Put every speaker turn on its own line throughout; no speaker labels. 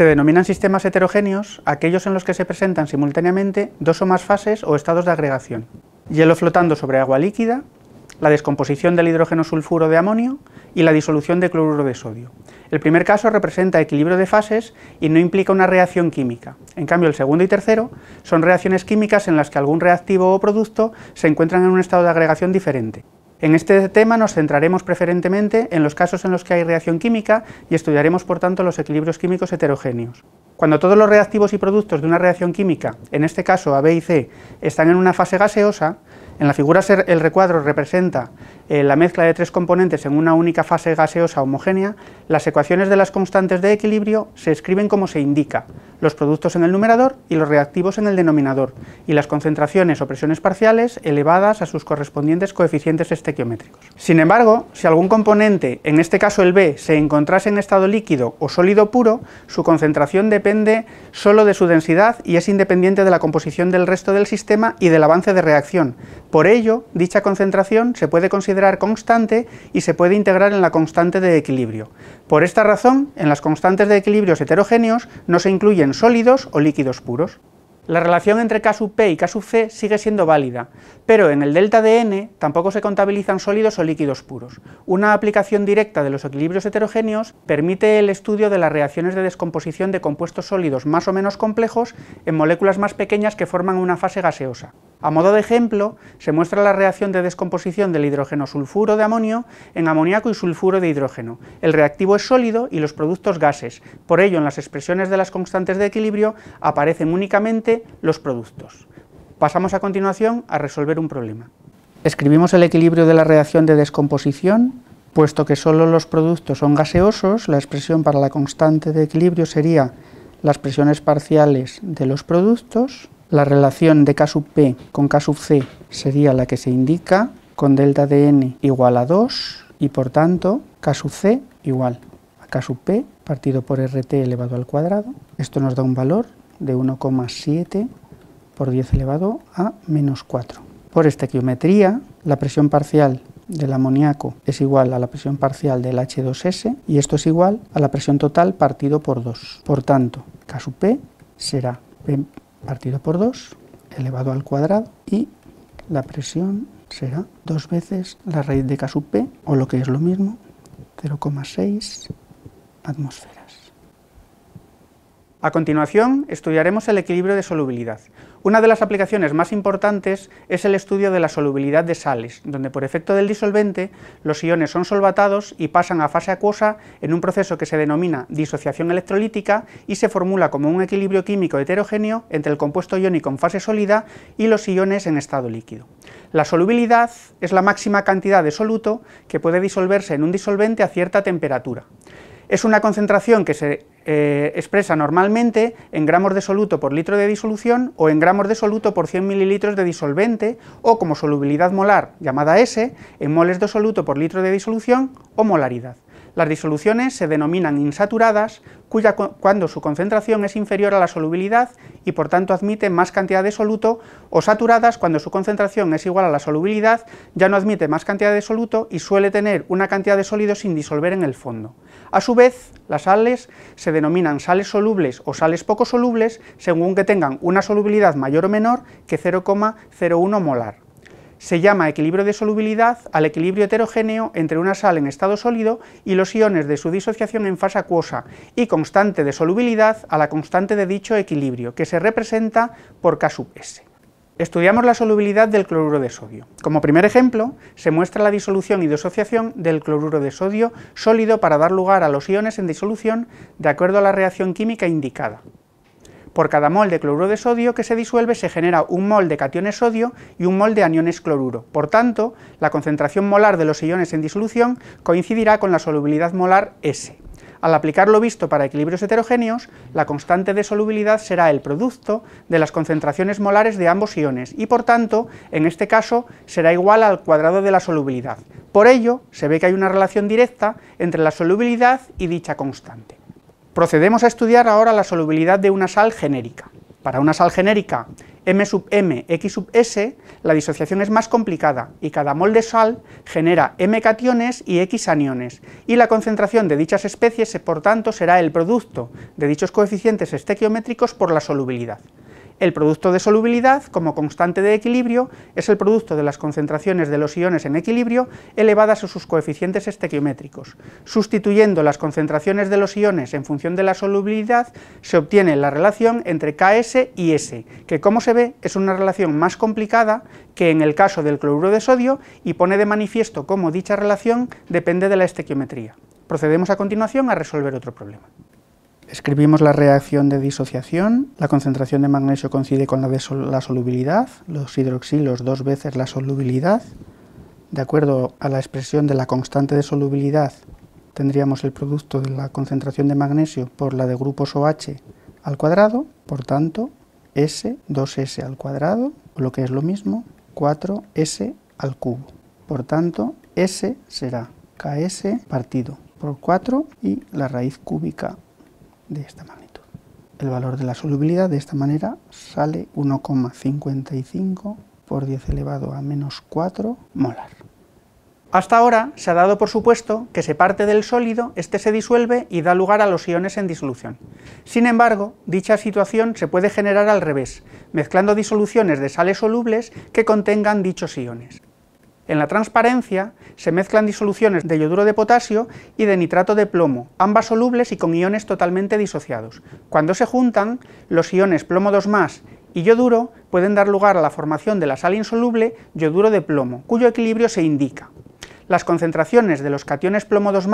Se denominan sistemas heterogéneos aquellos en los que se presentan simultáneamente dos o más fases o estados de agregación. Hielo flotando sobre agua líquida, la descomposición del hidrógeno sulfuro de amonio y la disolución de cloruro de sodio. El primer caso representa equilibrio de fases y no implica una reacción química. En cambio, el segundo y tercero son reacciones químicas en las que algún reactivo o producto se encuentran en un estado de agregación diferente. En este tema nos centraremos preferentemente en los casos en los que hay reacción química y estudiaremos por tanto los equilibrios químicos heterogéneos. Cuando todos los reactivos y productos de una reacción química, en este caso A, B y C, están en una fase gaseosa, en la figura el recuadro representa eh, la mezcla de tres componentes en una única fase gaseosa homogénea, las ecuaciones de las constantes de equilibrio se escriben como se indica, los productos en el numerador y los reactivos en el denominador, y las concentraciones o presiones parciales elevadas a sus correspondientes coeficientes estequiométricos. Sin embargo, si algún componente, en este caso el B, se encontrase en estado líquido o sólido puro, su concentración depende solo de su densidad y es independiente de la composición del resto del sistema y del avance de reacción. Por ello, dicha concentración se puede considerar constante y se puede integrar en la constante de equilibrio. Por esta razón, en las constantes de equilibrios heterogéneos no se incluyen sólidos o líquidos puros. La relación entre sub P y Kc sigue siendo válida, pero en el delta de N tampoco se contabilizan sólidos o líquidos puros. Una aplicación directa de los equilibrios heterogéneos permite el estudio de las reacciones de descomposición de compuestos sólidos más o menos complejos en moléculas más pequeñas que forman una fase gaseosa. A modo de ejemplo, se muestra la reacción de descomposición del hidrógeno sulfuro de amonio en amoníaco y sulfuro de hidrógeno. El reactivo es sólido y los productos gases. Por ello, en las expresiones de las constantes de equilibrio aparecen únicamente los productos. Pasamos a continuación a resolver un problema. Escribimos el equilibrio de la reacción de descomposición. Puesto que solo los productos son gaseosos, la expresión para la constante de equilibrio sería las presiones parciales de los productos. La relación de K sub P con K sub C sería la que se indica, con delta de N igual a 2, y por tanto K sub C igual a K sub P partido por RT elevado al cuadrado. Esto nos da un valor de 1,7 por 10 elevado a menos 4. Por estequiometría, la presión parcial del amoníaco es igual a la presión parcial del H2S y esto es igual a la presión total partido por 2. Por tanto, caso P será P partido por 2 elevado al cuadrado y la presión será dos veces la raíz de K P o lo que es lo mismo, 0,6 atmósferas. A continuación, estudiaremos el equilibrio de solubilidad. Una de las aplicaciones más importantes es el estudio de la solubilidad de sales, donde por efecto del disolvente los iones son solvatados y pasan a fase acuosa en un proceso que se denomina disociación electrolítica y se formula como un equilibrio químico heterogéneo entre el compuesto iónico en fase sólida y los iones en estado líquido. La solubilidad es la máxima cantidad de soluto que puede disolverse en un disolvente a cierta temperatura. Es una concentración que se eh, expresa normalmente en gramos de soluto por litro de disolución o en gramos de soluto por 100 mililitros de disolvente o como solubilidad molar, llamada S, en moles de soluto por litro de disolución o molaridad. Las disoluciones se denominan insaturadas cuya, cuando su concentración es inferior a la solubilidad y por tanto admite más cantidad de soluto, o saturadas cuando su concentración es igual a la solubilidad, ya no admite más cantidad de soluto y suele tener una cantidad de sólido sin disolver en el fondo. A su vez, las sales se denominan sales solubles o sales poco solubles según que tengan una solubilidad mayor o menor que 0,01 molar se llama equilibrio de solubilidad al equilibrio heterogéneo entre una sal en estado sólido y los iones de su disociación en fase acuosa, y constante de solubilidad a la constante de dicho equilibrio, que se representa por K sub Estudiamos la solubilidad del cloruro de sodio. Como primer ejemplo, se muestra la disolución y disociación del cloruro de sodio sólido para dar lugar a los iones en disolución de acuerdo a la reacción química indicada. Por cada mol de cloruro de sodio que se disuelve se genera un mol de cationes sodio y un mol de aniones cloruro. Por tanto, la concentración molar de los iones en disolución coincidirá con la solubilidad molar S. Al aplicar lo visto para equilibrios heterogéneos, la constante de solubilidad será el producto de las concentraciones molares de ambos iones y por tanto, en este caso, será igual al cuadrado de la solubilidad. Por ello, se ve que hay una relación directa entre la solubilidad y dicha constante. Procedemos a estudiar ahora la solubilidad de una sal genérica. Para una sal genérica M sub M, X sub S, la disociación es más complicada y cada mol de sal genera M cationes y X aniones, y la concentración de dichas especies, por tanto, será el producto de dichos coeficientes estequiométricos por la solubilidad. El producto de solubilidad, como constante de equilibrio, es el producto de las concentraciones de los iones en equilibrio elevadas a sus coeficientes estequiométricos. Sustituyendo las concentraciones de los iones en función de la solubilidad, se obtiene la relación entre Ks y S, que como se ve es una relación más complicada que en el caso del cloruro de sodio y pone de manifiesto cómo dicha relación depende de la estequiometría. Procedemos a continuación a resolver otro problema. Escribimos la reacción de disociación, la concentración de magnesio coincide con la de la solubilidad, los hidroxilos dos veces la solubilidad. De acuerdo a la expresión de la constante de solubilidad, tendríamos el producto de la concentración de magnesio por la de grupos OH al cuadrado, por tanto, S, 2S al cuadrado, o lo que es lo mismo, 4S al cubo. Por tanto, S será KS partido por 4 y la raíz cúbica de esta magnitud. El valor de la solubilidad de esta manera sale 1,55 por 10 elevado a menos 4 molar. Hasta ahora se ha dado por supuesto que se parte del sólido, este se disuelve y da lugar a los iones en disolución. Sin embargo, dicha situación se puede generar al revés, mezclando disoluciones de sales solubles que contengan dichos iones. En la transparencia se mezclan disoluciones de yoduro de potasio y de nitrato de plomo, ambas solubles y con iones totalmente disociados. Cuando se juntan, los iones plomo 2 y yoduro pueden dar lugar a la formación de la sal insoluble yoduro de plomo, cuyo equilibrio se indica. Las concentraciones de los cationes plomo 2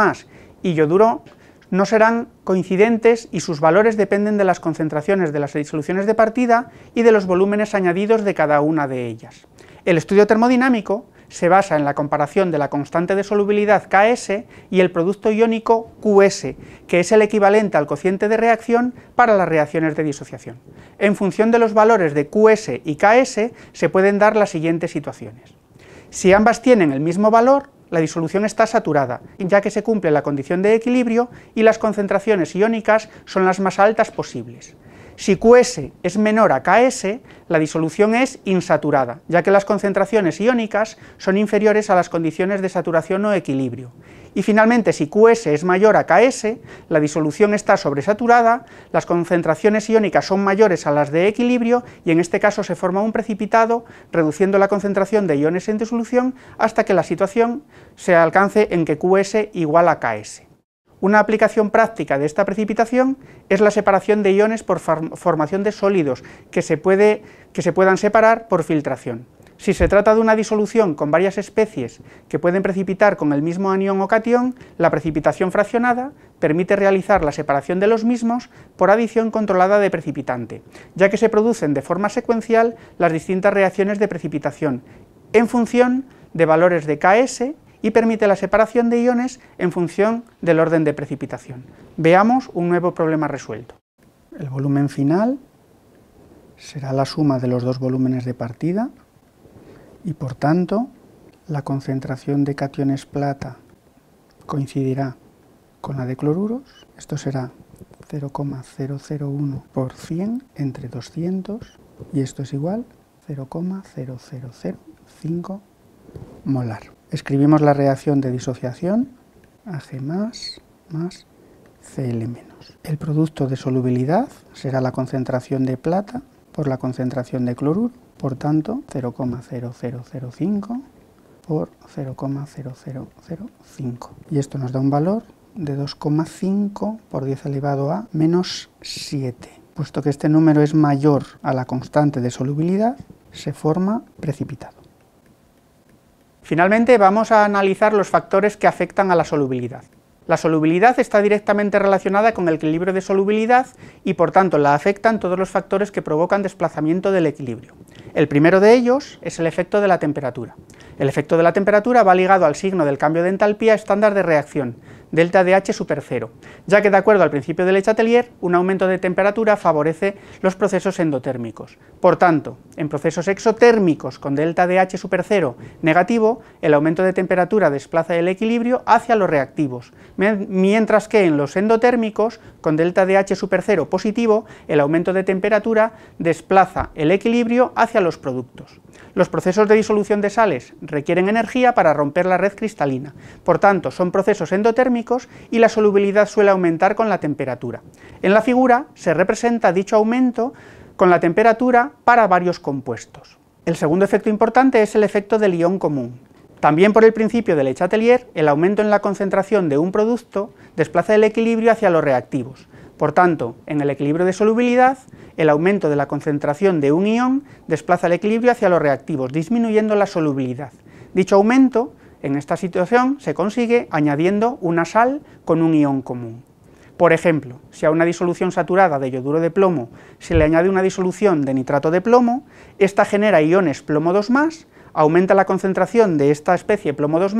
y yoduro no serán coincidentes y sus valores dependen de las concentraciones de las disoluciones de partida y de los volúmenes añadidos de cada una de ellas. El estudio termodinámico se basa en la comparación de la constante de solubilidad Ks y el producto iónico Qs, que es el equivalente al cociente de reacción para las reacciones de disociación. En función de los valores de Qs y Ks se pueden dar las siguientes situaciones. Si ambas tienen el mismo valor, la disolución está saturada, ya que se cumple la condición de equilibrio y las concentraciones iónicas son las más altas posibles. Si QS es menor a KS, la disolución es insaturada, ya que las concentraciones iónicas son inferiores a las condiciones de saturación o equilibrio. Y finalmente, si QS es mayor a KS, la disolución está sobresaturada, las concentraciones iónicas son mayores a las de equilibrio y en este caso se forma un precipitado, reduciendo la concentración de iones en disolución hasta que la situación se alcance en que QS igual a KS. Una aplicación práctica de esta precipitación es la separación de iones por formación de sólidos que se, que se puedan separar por filtración. Si se trata de una disolución con varias especies que pueden precipitar con el mismo anión o catión, la precipitación fraccionada permite realizar la separación de los mismos por adición controlada de precipitante, ya que se producen de forma secuencial las distintas reacciones de precipitación en función de valores de Ks, y permite la separación de iones en función del orden de precipitación. Veamos un nuevo problema resuelto. El volumen final será la suma de los dos volúmenes de partida y por tanto la concentración de cationes plata coincidirá con la de cloruros. Esto será 0,001 por 100 entre 200 y esto es igual 0,0005 molar escribimos la reacción de disociación, Ag más, más Cl menos. El producto de solubilidad será la concentración de plata por la concentración de cloruro, por tanto 0,0005 por 0,0005. Y esto nos da un valor de 2,5 por 10 elevado a menos 7. Puesto que este número es mayor a la constante de solubilidad, se forma precipitado. Finalmente vamos a analizar los factores que afectan a la solubilidad. La solubilidad está directamente relacionada con el equilibrio de solubilidad y por tanto la afectan todos los factores que provocan desplazamiento del equilibrio. El primero de ellos es el efecto de la temperatura. El efecto de la temperatura va ligado al signo del cambio de entalpía estándar de reacción, delta H super cero, ya que de acuerdo al principio de Le Chatelier, un aumento de temperatura favorece los procesos endotérmicos. Por tanto, en procesos exotérmicos con delta H super cero negativo, el aumento de temperatura desplaza el equilibrio hacia los reactivos, mientras que en los endotérmicos con delta H super cero positivo, el aumento de temperatura desplaza el equilibrio hacia los productos. Los procesos de disolución de sales requieren energía para romper la red cristalina, por tanto son procesos endotérmicos y la solubilidad suele aumentar con la temperatura. En la figura se representa dicho aumento con la temperatura para varios compuestos. El segundo efecto importante es el efecto del ion común. También por el principio de Le Chatelier, el aumento en la concentración de un producto desplaza el equilibrio hacia los reactivos, por tanto, en el equilibrio de solubilidad, el aumento de la concentración de un ion desplaza el equilibrio hacia los reactivos, disminuyendo la solubilidad. Dicho aumento, en esta situación, se consigue añadiendo una sal con un ion común. Por ejemplo, si a una disolución saturada de yoduro de plomo se le añade una disolución de nitrato de plomo, esta genera iones plomo 2+, Aumenta la concentración de esta especie plomo 2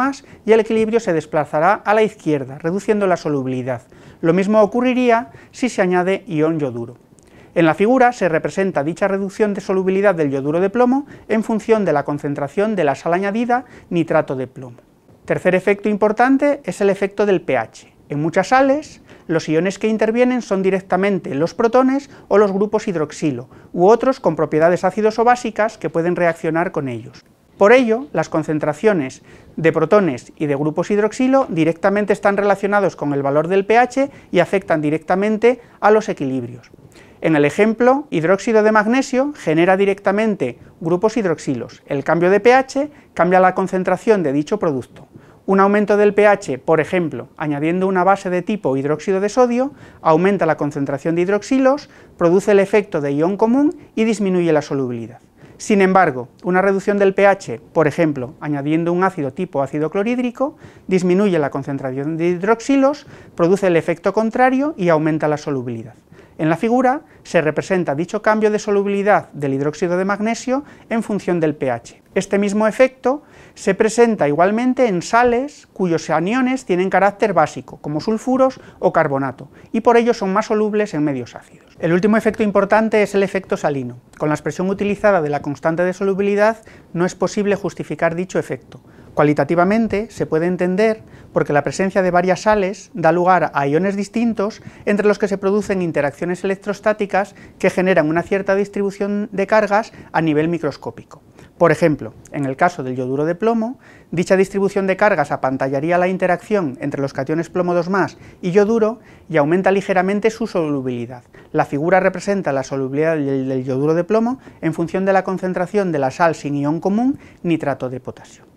y el equilibrio se desplazará a la izquierda, reduciendo la solubilidad. Lo mismo ocurriría si se añade ion yoduro. En la figura se representa dicha reducción de solubilidad del yoduro de plomo en función de la concentración de la sal añadida nitrato de plomo. Tercer efecto importante es el efecto del pH. En muchas sales, los iones que intervienen son directamente los protones o los grupos hidroxilo, u otros con propiedades ácidos o básicas que pueden reaccionar con ellos. Por ello, las concentraciones de protones y de grupos hidroxilo directamente están relacionados con el valor del pH y afectan directamente a los equilibrios. En el ejemplo, hidróxido de magnesio genera directamente grupos hidroxilos. El cambio de pH cambia la concentración de dicho producto. Un aumento del pH, por ejemplo, añadiendo una base de tipo hidróxido de sodio, aumenta la concentración de hidroxilos, produce el efecto de ion común y disminuye la solubilidad. Sin embargo, una reducción del pH, por ejemplo, añadiendo un ácido tipo ácido clorhídrico, disminuye la concentración de hidroxilos, produce el efecto contrario y aumenta la solubilidad. En la figura se representa dicho cambio de solubilidad del hidróxido de magnesio en función del pH. Este mismo efecto se presenta igualmente en sales cuyos aniones tienen carácter básico, como sulfuros o carbonato, y por ello son más solubles en medios ácidos. El último efecto importante es el efecto salino. Con la expresión utilizada de la constante de solubilidad no es posible justificar dicho efecto. Cualitativamente se puede entender porque la presencia de varias sales da lugar a iones distintos entre los que se producen interacciones electrostáticas que generan una cierta distribución de cargas a nivel microscópico. Por ejemplo, en el caso del yoduro de plomo, dicha distribución de cargas apantallaría la interacción entre los cationes plomo 2 y yoduro y aumenta ligeramente su solubilidad. La figura representa la solubilidad del yoduro de plomo en función de la concentración de la sal sin ion común nitrato de potasio.